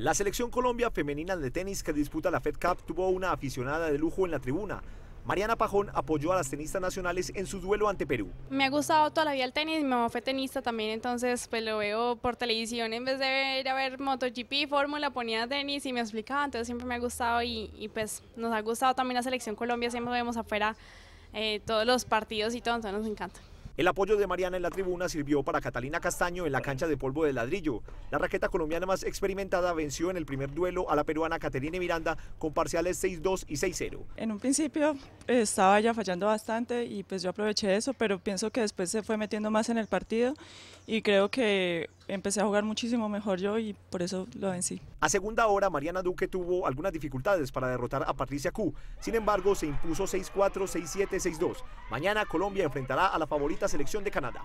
La selección Colombia femenina de tenis que disputa la Fed Cup tuvo una aficionada de lujo en la tribuna. Mariana Pajón apoyó a las tenistas nacionales en su duelo ante Perú. Me ha gustado toda la vida el tenis, mi mamá fue tenista también, entonces pues lo veo por televisión, en vez de ir a ver MotoGP, Fórmula, ponía tenis y me explicaba, entonces siempre me ha gustado y, pues nos ha gustado también la selección Colombia, siempre vemos afuera eh, todos los partidos y todo, entonces nos encanta. El apoyo de Mariana en la tribuna sirvió para Catalina Castaño en la cancha de polvo de ladrillo. La raqueta colombiana más experimentada venció en el primer duelo a la peruana Caterine Miranda con parciales 6-2 y 6-0. En un principio eh, estaba ya fallando bastante y pues yo aproveché eso, pero pienso que después se fue metiendo más en el partido y creo que empecé a jugar muchísimo mejor yo y por eso lo vencí. A segunda hora, Mariana Duque tuvo algunas dificultades para derrotar a Patricia Q. Sin embargo, se impuso 6-4, 6-7, 6-2. Mañana Colombia enfrentará a la favorita selección de Canadá.